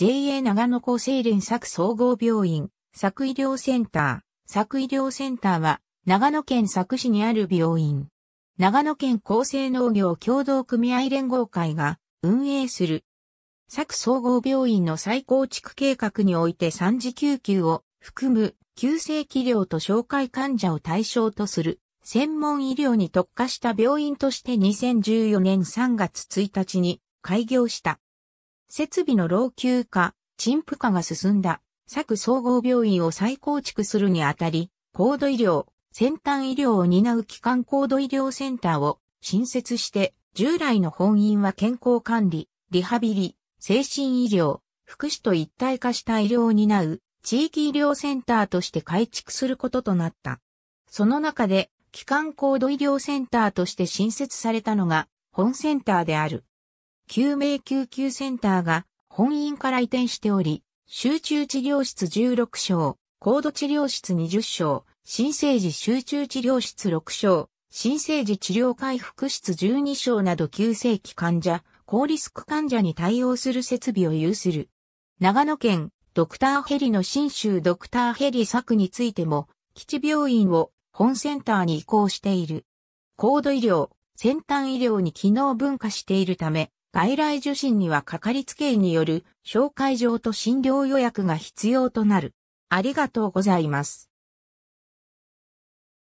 JA 長野厚生連作総合病院、作医療センター。作医療センターは、長野県佐久市にある病院。長野県厚生農業協同組合連合会が運営する。佐久総合病院の再構築計画において3次救急を含む急性気療と紹介患者を対象とする専門医療に特化した病院として2014年3月1日に開業した。設備の老朽化、陳腐化が進んだ、佐総合病院を再構築するにあたり、高度医療、先端医療を担う機関高度医療センターを新設して、従来の本院は健康管理、リハビリ、精神医療、福祉と一体化した医療を担う地域医療センターとして改築することとなった。その中で、機関高度医療センターとして新設されたのが、本センターである。救命救急センターが本院から移転しており、集中治療室16床、高度治療室20床、新生児集中治療室6床、新生児治療回復室12床など急性期患者、高リスク患者に対応する設備を有する。長野県、ドクターヘリの新州ドクターヘリ策についても、基地病院を本センターに移行している。高度医療、先端医療に機能分化しているため、外来受診にはかかりつけ医による紹介状と診療予約が必要となる。ありがとうございます。